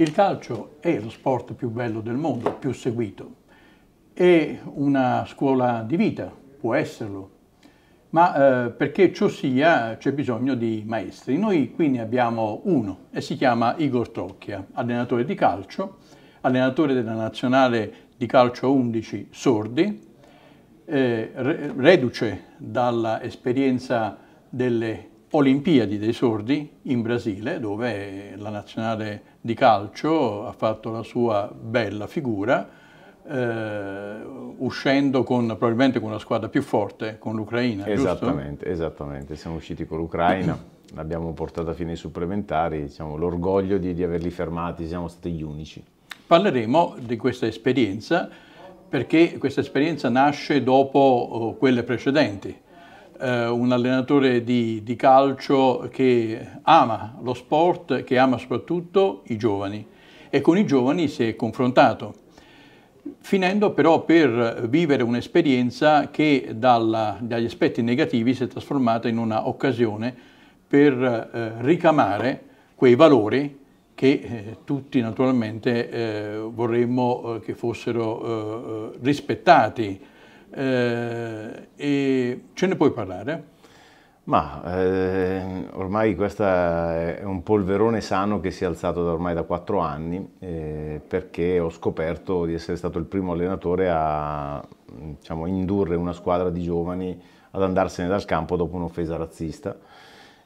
Il calcio è lo sport più bello del mondo, più seguito. È una scuola di vita, può esserlo, ma eh, perché ciò sia c'è bisogno di maestri. Noi qui ne abbiamo uno e si chiama Igor Trocchia, allenatore di calcio, allenatore della nazionale di calcio 11 sordi, eh, reduce dall'esperienza delle Olimpiadi dei sordi in Brasile, dove la nazionale di calcio ha fatto la sua bella figura, eh, uscendo con, probabilmente con una squadra più forte, con l'Ucraina. Esattamente, giusto? esattamente, siamo usciti con l'Ucraina, l'abbiamo portata fino ai supplementari, diciamo, l'orgoglio di, di averli fermati, siamo stati gli unici. Parleremo di questa esperienza perché questa esperienza nasce dopo oh, quelle precedenti eh, un allenatore di, di, calcio che ama lo sport, che ama soprattutto i giovani e con i giovani si è confrontato, finendo però per vivere un'esperienza che dalla, dagli aspetti negativi si è trasformata in un'occasione per eh, ricamare quei valori che eh, tutti naturalmente eh, vorremmo eh, che fossero eh, rispettati eh, e ce ne puoi parlare? Ma eh, ormai questo è un polverone sano che si è alzato da ormai da quattro anni eh, perché ho scoperto di essere stato il primo allenatore a diciamo, indurre una squadra di giovani ad andarsene dal campo dopo un'offesa razzista.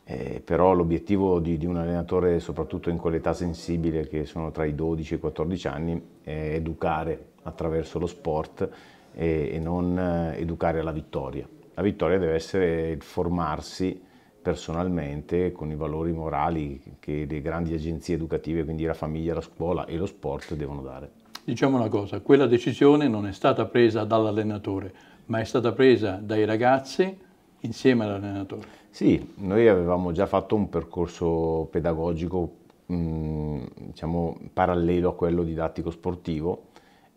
Eh, però l'obiettivo di, di, un allenatore, soprattutto in quell'età sensibile che sono tra i 12 e i 14 anni, è educare attraverso lo sport e, e non eh, educare alla vittoria. La vittoria deve essere il formarsi personalmente con i valori morali che le grandi agenzie educative, quindi la famiglia, la scuola e lo sport devono dare. Diciamo una cosa, quella decisione non è stata presa dall'allenatore, ma è stata presa dai ragazzi insieme all'allenatore. Sì, noi avevamo già fatto un percorso pedagogico mh, mm, diciamo, parallelo a quello didattico sportivo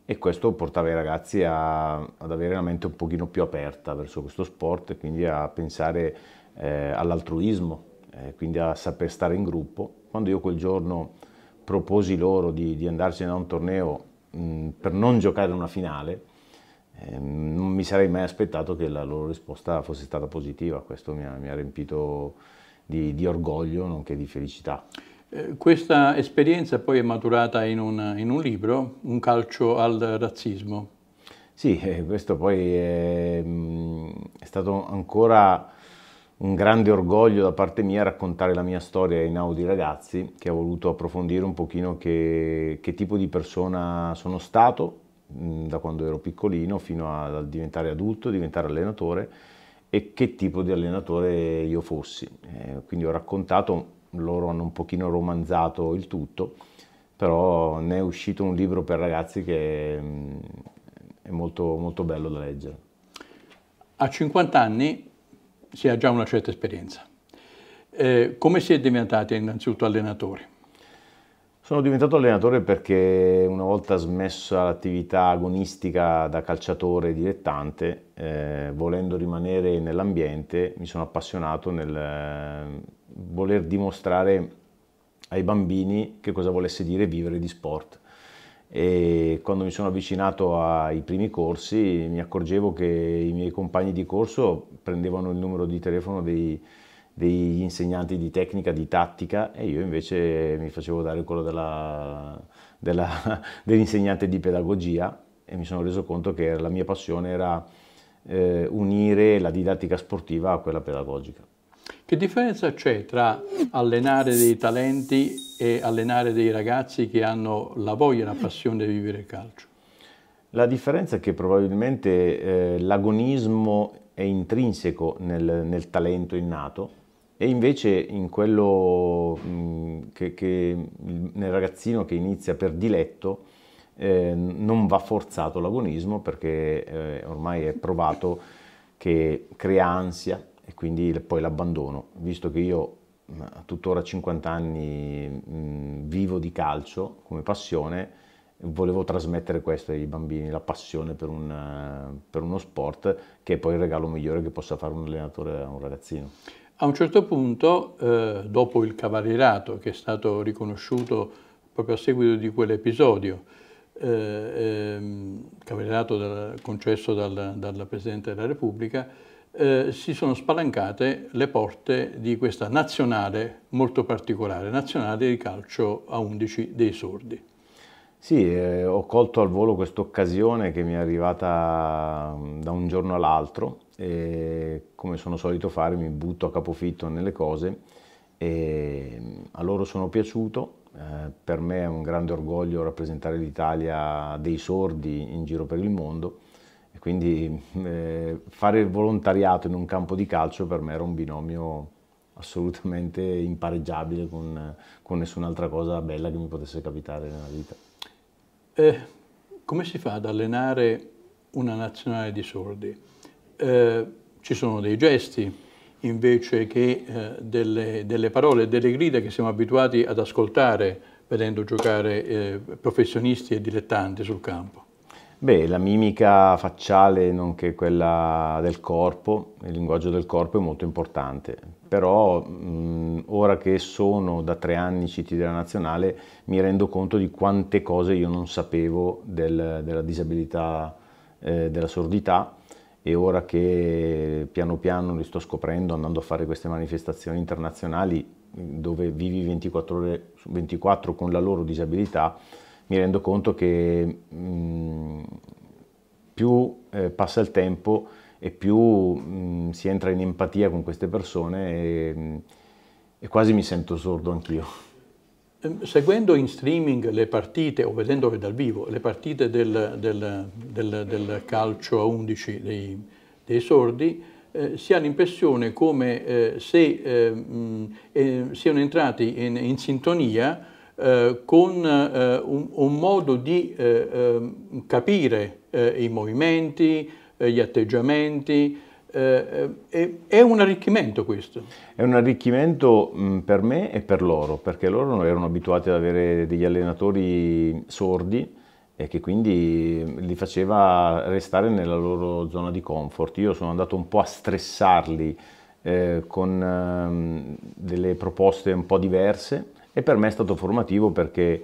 e questo portava i ragazzi a, ad avere la mente un pochino più aperta verso questo sport e quindi a pensare eh, all'altruismo, eh, quindi a saper stare in gruppo. Quando io quel giorno proposi loro di, di andarsene a un torneo mh, mm, per non giocare una finale, eh, non mi sarei mai aspettato che la loro risposta fosse stata positiva, questo mi ha, mi ha riempito di, di orgoglio nonché di felicità. Eh, questa esperienza poi è maturata in un, in un, libro, Un calcio al razzismo. Sì, eh, questo poi è, mm, è, stato ancora un grande orgoglio da parte mia raccontare la mia storia in Audi Ragazzi, che ha voluto approfondire un pochino che, che tipo di persona sono stato mm, da quando ero piccolino fino a, diventare adulto, diventare allenatore e che tipo di allenatore io fossi. Eh, quindi ho raccontato loro hanno un pochino romanzato il tutto, però ne è uscito un libro per ragazzi che mm, è molto, molto bello da leggere. A 50 anni si ha già una certa esperienza. Eh, come si è diventati innanzitutto allenatore? Sono diventato allenatore perché una volta smessa l'attività agonistica da calciatore dilettante, eh, volendo rimanere nell'ambiente, mi sono appassionato nel voler dimostrare ai bambini che cosa volesse dire vivere di sport. E quando mi sono avvicinato ai primi corsi mi accorgevo che i miei compagni di corso prendevano il numero di telefono dei, degli insegnanti di tecnica, di tattica e io invece mi facevo dare quello dell'insegnante di pedagogia e mi sono reso conto che la mia passione era eh, unire la didattica sportiva a quella pedagogica. Che differenza c'è tra allenare dei talenti e allenare dei ragazzi che hanno la voglia e la passione di vivere il calcio? La differenza è che probabilmente eh, l'agonismo è intrinseco nel, nel, talento innato e invece in quello mh, mm, che, che, nel ragazzino che inizia per diletto eh, non va forzato l'agonismo perché eh, ormai è provato che crea ansia, e quindi poi l'abbandono, visto che io mm, a tuttora a 50 anni mh, mm, vivo di calcio come passione, volevo trasmettere questo ai bambini, la passione per, un, eh, per uno sport che è poi il regalo migliore che possa fare un allenatore a un ragazzino. A un certo punto, eh, dopo il cavalierato che è stato riconosciuto proprio a seguito di quell'episodio, eh, eh, cavalierato dal, concesso dal, dal Presidente della Repubblica, eh, si sono spalancate le porte di questa nazionale molto particolare, nazionale di calcio a 11 dei sordi. Sì, eh, ho colto al volo questa occasione che mi è arrivata mm, da un giorno all'altro e come sono solito fare mi butto a capofitto nelle cose e mm, a loro sono piaciuto, eh, per me è un grande orgoglio rappresentare l'Italia dei sordi in giro per il mondo e quindi mm, eh, fare il volontariato in un campo di calcio per me era un binomio assolutamente impareggiabile con, con nessun'altra cosa bella che mi potesse capitare nella vita. Eh, come si fa ad allenare una nazionale di sordi? Eh, ci sono dei gesti invece che eh, delle, delle, parole, delle grida che siamo abituati ad ascoltare vedendo giocare eh, professionisti e dilettanti sul campo. Beh, la mimica facciale nonché quella del corpo, il linguaggio del corpo è molto importante, però mh, ora che sono da tre anni CT della nazionale mi rendo conto di quante cose io non sapevo del, della disabilità, eh, della sordità e ora che piano piano li sto scoprendo andando a fare queste manifestazioni internazionali dove vivi 24 ore su 24 con la loro disabilità, mi rendo conto che mh, mm, più eh, passa il tempo e più mh, mm, si entra in empatia con queste persone e, mm, e quasi mi sento sordo anch'io. Ehm, seguendo in streaming le partite, o vedendo dal vivo, le partite del, del, del, del calcio a 11 dei, dei sordi, eh, si ha l'impressione come eh, se eh, mh, eh, siano entrati in, in sintonia eh, con eh, un, un, modo di eh, ehm, capire eh, i movimenti, gli atteggiamenti, è un arricchimento questo? È un arricchimento per me e per loro, perché loro erano abituati ad avere degli allenatori sordi e che quindi li faceva restare nella loro zona di comfort. Io sono andato un po' a stressarli eh, con eh, delle proposte un po' diverse e per me è stato formativo perché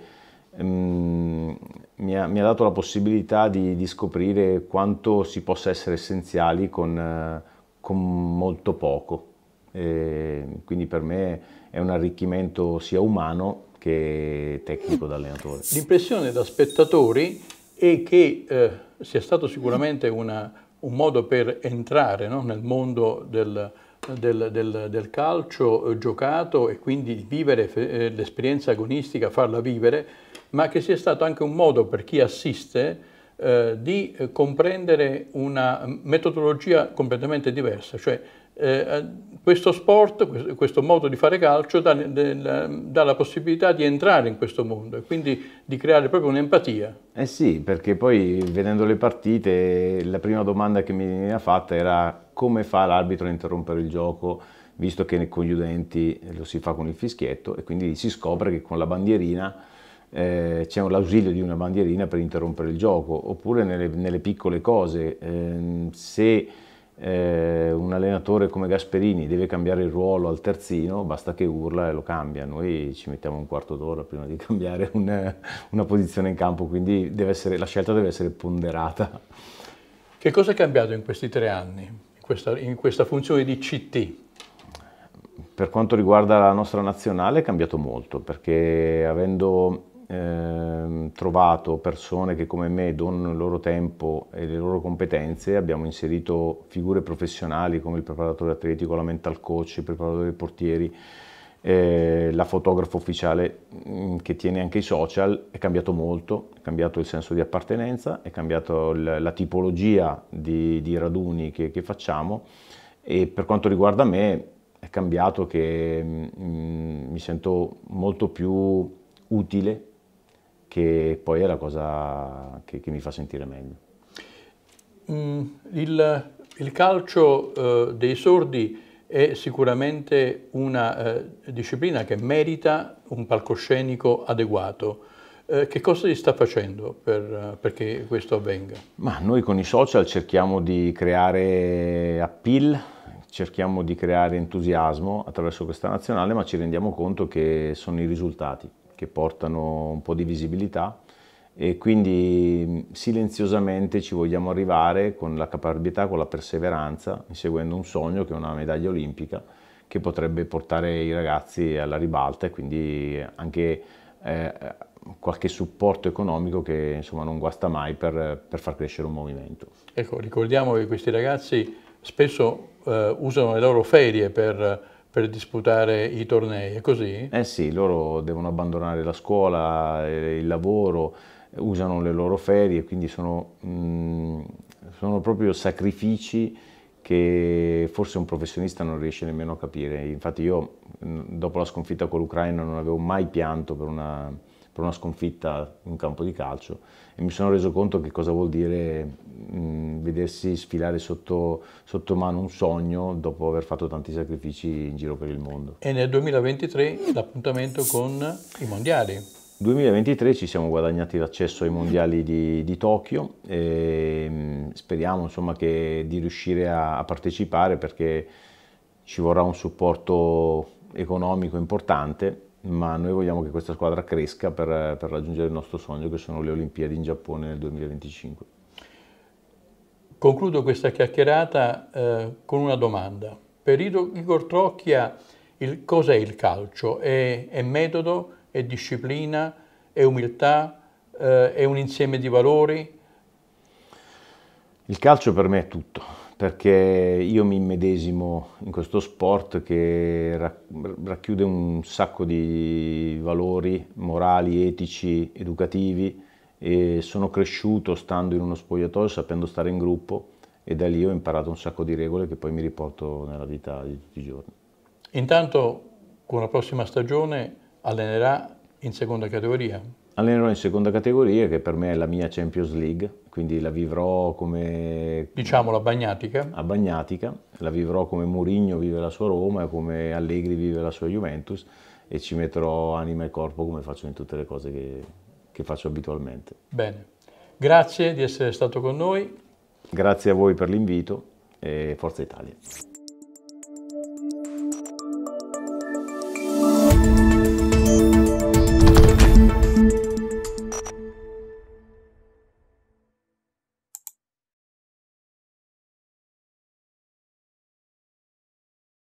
um, mi, ha, mi, ha, dato la possibilità di, di, scoprire quanto si possa essere essenziali con, con molto poco. E quindi per me è un arricchimento sia umano che tecnico da allenatore. L'impressione da spettatori è che eh, sia stato sicuramente una, un modo per entrare no, nel mondo del del, del, del calcio eh, giocato e quindi vivere eh, l'esperienza agonistica, farla vivere, ma che sia stato anche un modo per chi assiste eh, di eh, comprendere una metodologia completamente diversa, cioè eh, eh, questo sport, questo modo di fare calcio dà, dà, la possibilità di entrare in questo mondo e quindi di creare proprio un'empatia. Eh sì, perché poi vedendo le partite la prima domanda che mi veniva fatta era come fa l'arbitro a interrompere il gioco, visto che con gli udenti eh, lo si fa con il fischietto e quindi si scopre che con la bandierina eh, c'è l'ausilio di una bandierina per interrompere il gioco, oppure nelle, nelle piccole cose. Eh, se eh, un allenatore come Gasperini deve cambiare il ruolo al terzino, basta che urla e lo cambia. Noi ci mettiamo un quarto d'ora prima di cambiare un, una posizione in campo, quindi essere, la scelta deve essere ponderata. Che cosa è cambiato in questi tre anni, in questa, in questa funzione di CT? Per quanto riguarda la nostra nazionale è cambiato molto, perché avendo eh, trovato persone che come me donano il loro tempo e le loro competenze, abbiamo inserito figure professionali come il preparatore atletico, la mental coach, il preparatore dei portieri, eh, la fotografa ufficiale mm, che tiene anche i social, è cambiato molto, è cambiato il senso di appartenenza, è cambiata la tipologia di, di raduni che, che facciamo e per quanto riguarda me è cambiato che mh, mm, mm, mi sento molto più utile che poi è la cosa che, che mi fa sentire meglio. Mm, il, il, calcio eh, dei sordi è sicuramente una eh, disciplina che merita un palcoscenico adeguato. Eh, che cosa si sta facendo per, eh, perché questo avvenga? Ma noi con i social cerchiamo di creare appeal, cerchiamo di creare entusiasmo attraverso questa nazionale, ma ci rendiamo conto che sono i risultati che portano un po' di visibilità e quindi mm, silenziosamente ci vogliamo arrivare con la caparbietà, con la perseveranza, inseguendo un sogno che è una medaglia olimpica che potrebbe portare i ragazzi alla ribalta e quindi anche eh, qualche supporto economico che insomma non guasta mai per, per far crescere un movimento. Ecco, ricordiamo che questi ragazzi spesso eh, usano le loro ferie per per disputare i tornei, è così? Eh sì, loro devono abbandonare la scuola, eh, il lavoro, usano le loro ferie, quindi sono, mm, sono proprio sacrifici che forse un professionista non riesce nemmeno a capire. Infatti io mm, dopo la sconfitta con l'Ucraina non avevo mai pianto per una per una sconfitta in campo di calcio e mi sono reso conto che cosa vuol dire mh, mm, vedersi sfilare sotto, sotto, mano un sogno dopo aver fatto tanti sacrifici in giro per il mondo. E nel 2023 l'appuntamento con i mondiali. 2023 ci siamo guadagnati l'accesso ai mondiali di, di Tokyo e mm, speriamo insomma, che, di riuscire a, a partecipare perché ci vorrà un supporto economico importante ma noi vogliamo che questa squadra cresca per, per raggiungere il nostro sogno che sono le Olimpiadi in Giappone nel 2025. Concludo questa chiacchierata eh, con una domanda. Per Igor Trocchia cos'è il calcio? È, è, metodo, è disciplina, è umiltà, eh, è un insieme di valori? Il calcio per me è tutto perché io mi immedesimo in questo sport che racchiude un sacco di valori morali, etici, educativi e sono cresciuto stando in uno spogliatoio, sapendo stare in gruppo e da lì ho imparato un sacco di regole che poi mi riporto nella vita di tutti i giorni. Intanto con la prossima stagione allenerà in seconda categoria, Allenerò in seconda categoria, che per me è la mia Champions League, quindi la vivrò come... Diciamo la Bagnatica. A Bagnatica, la vivrò come Mourinho vive la sua Roma, come Allegri vive la sua Juventus e ci metterò anima e corpo come faccio in tutte le cose che, che faccio abitualmente. Bene, grazie di essere stato con noi. Grazie a voi per l'invito e Forza Italia.